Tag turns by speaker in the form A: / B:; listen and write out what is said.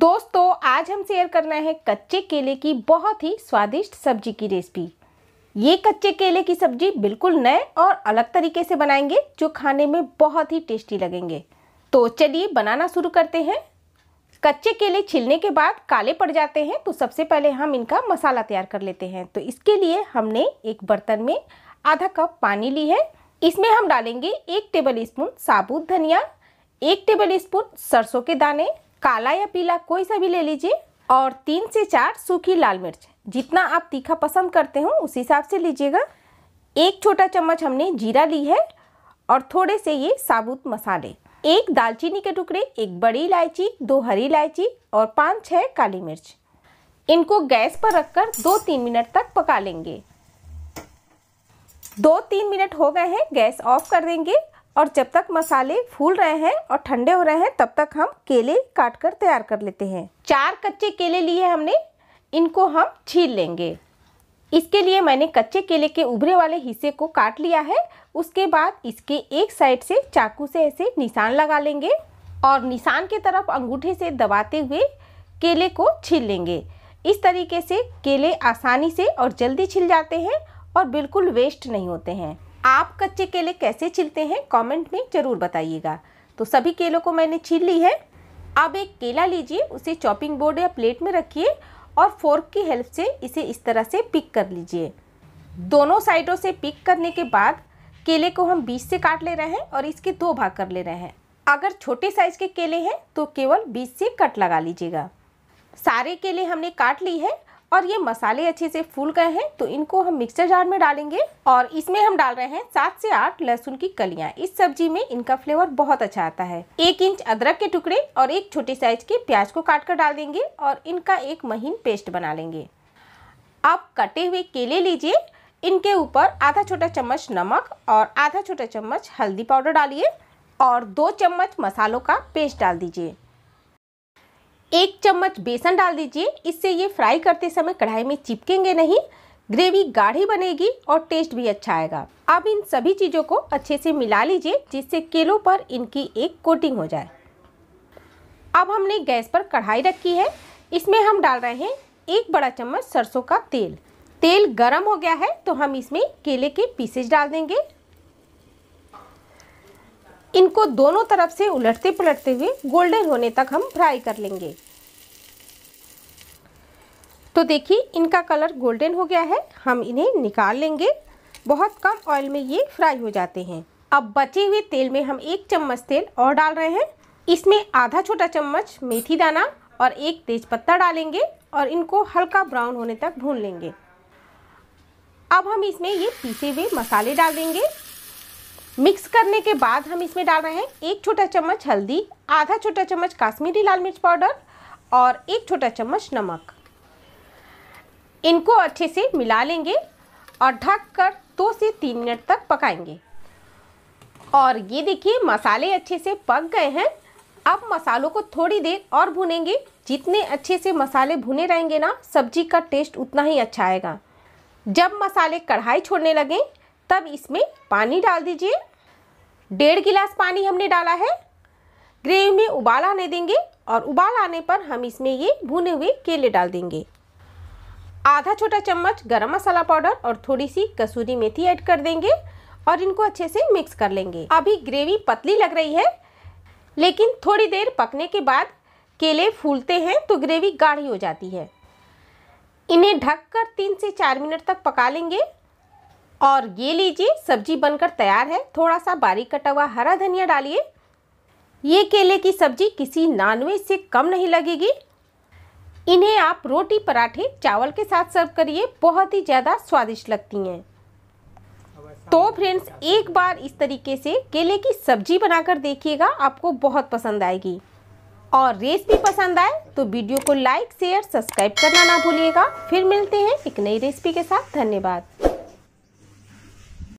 A: दोस्तों आज हम शेयर करना है कच्चे केले की बहुत ही स्वादिष्ट सब्जी की रेसिपी ये कच्चे केले की सब्जी बिल्कुल नए और अलग तरीके से बनाएंगे जो खाने में बहुत ही टेस्टी लगेंगे तो चलिए बनाना शुरू करते हैं कच्चे केले छिलने के बाद काले पड़ जाते हैं तो सबसे पहले हम इनका मसाला तैयार कर लेते हैं तो इसके लिए हमने एक बर्तन में आधा कप पानी ली है इसमें हम डालेंगे एक टेबल स्पून साबुत धनिया एक टेबल स्पून सरसों के दाने काला या पीला कोई सा भी ले लीजिए और तीन से चार सूखी लाल मिर्च जितना आप तीखा पसंद करते हो उस हिसाब से लीजिएगा एक छोटा चम्मच हमने जीरा ली है और थोड़े से ये साबुत मसाले एक दालचीनी के टुकड़े एक बड़ी इलायची दो हरी इलायची और पाँच छः काली मिर्च इनको गैस पर रखकर दो तीन मिनट तक पका लेंगे दो तीन मिनट हो गए हैं गैस ऑफ कर देंगे और जब तक मसाले फूल रहे हैं और ठंडे हो रहे हैं तब तक हम केले काट कर तैयार कर लेते हैं चार कच्चे केले लिए हमने इनको हम छील लेंगे इसके लिए मैंने कच्चे केले के उभरे वाले हिस्से को काट लिया है उसके बाद इसके एक साइड से चाकू से ऐसे निशान लगा लेंगे और निशान के तरफ अंगूठे से दबाते हुए केले को छील लेंगे इस तरीके से केले आसानी से और जल्दी छिल जाते हैं और बिल्कुल वेस्ट नहीं होते हैं आप कच्चे केले कैसे छिलते हैं कमेंट में ज़रूर बताइएगा तो सभी केलों को मैंने छील ली है अब एक केला लीजिए उसे चॉपिंग बोर्ड या प्लेट में रखिए और फोर्क की हेल्प से इसे इस तरह से पिक कर लीजिए दोनों साइडों से पिक करने के बाद केले को हम बीच से काट ले रहे हैं और इसके दो भाग कर ले रहे हैं अगर छोटे साइज के केले हैं तो केवल बीच से कट लगा लीजिएगा सारे केले हमने काट ली है और ये मसाले अच्छे से फूल गए हैं तो इनको हम मिक्सर जार में डालेंगे और इसमें हम डाल रहे हैं सात से आठ लहसुन की कलियां इस सब्जी में इनका फ्लेवर बहुत अच्छा आता है एक इंच अदरक के टुकड़े और एक छोटे साइज के प्याज को काट कर डाल देंगे और इनका एक महीन पेस्ट बना लेंगे आप कटे हुए केले लीजिए इनके ऊपर आधा छोटा चम्मच नमक और आधा छोटा चम्मच हल्दी पाउडर डालिए और दो चम्मच मसालों का पेस्ट डाल दीजिए एक चम्मच बेसन डाल दीजिए इससे ये फ्राई करते समय कढ़ाई में चिपकेंगे नहीं ग्रेवी गाढ़ी बनेगी और टेस्ट भी अच्छा आएगा अब इन सभी चीज़ों को अच्छे से मिला लीजिए जिससे केलों पर इनकी एक कोटिंग हो जाए अब हमने गैस पर कढ़ाई रखी है इसमें हम डाल रहे हैं एक बड़ा चम्मच सरसों का तेल तेल गरम हो गया है तो हम इसमें केले के पीसेज डाल देंगे इनको दोनों तरफ से उलटते पलटते हुए गोल्डन होने तक हम फ्राई कर लेंगे तो देखिए इनका कलर गोल्डन हो गया है हम इन्हें निकाल लेंगे बहुत कम ऑयल में ये फ्राई हो जाते हैं अब बचे हुए तेल में हम एक चम्मच तेल और डाल रहे हैं इसमें आधा छोटा चम्मच मेथी दाना और एक तेज पत्ता डालेंगे और इनको हल्का ब्राउन होने तक भून लेंगे अब हम इसमें ये पीसे हुए मसाले डाल देंगे मिक्स करने के बाद हम इसमें डाल रहे हैं एक छोटा चम्मच हल्दी आधा छोटा चम्मच काश्मीरी लाल मिर्च पाउडर और एक छोटा चम्मच नमक इनको अच्छे से मिला लेंगे और ढक कर दो से तीन मिनट तक पकाएंगे और ये देखिए मसाले अच्छे से पक गए हैं अब मसालों को थोड़ी देर और भुनेंगे जितने अच्छे से मसाले भुने रहेंगे ना सब्जी का टेस्ट उतना ही अच्छा आएगा जब मसाले कढ़ाई छोड़ने लगें तब इसमें पानी डाल दीजिए डेढ़ गिलास पानी हमने डाला है ग्रेवी में उबाल आने देंगे और उबाल आने पर हम इसमें ये भुने हुए केले डाल देंगे आधा छोटा चम्मच गरम मसाला पाउडर और थोड़ी सी कसूरी मेथी ऐड कर देंगे और इनको अच्छे से मिक्स कर लेंगे अभी ग्रेवी पतली लग रही है लेकिन थोड़ी देर पकने के बाद केले फूलते हैं तो ग्रेवी गाढ़ी हो जाती है इन्हें ढककर तीन से चार मिनट तक पका लेंगे और ये लीजिए सब्जी बनकर तैयार है थोड़ा सा बारीक कटा हुआ हरा धनिया डालिए ये केले की सब्जी किसी नॉनवेज से कम नहीं लगेगी इन्हें आप रोटी पराठे चावल के साथ सर्व करिए बहुत ही ज़्यादा स्वादिष्ट लगती हैं तो फ्रेंड्स एक बार इस तरीके से केले की सब्जी बनाकर देखिएगा आपको बहुत पसंद आएगी और रेसिपी पसंद आए तो वीडियो को लाइक शेयर सब्सक्राइब करना ना भूलिएगा फिर मिलते हैं एक नई रेसिपी के साथ धन्यवाद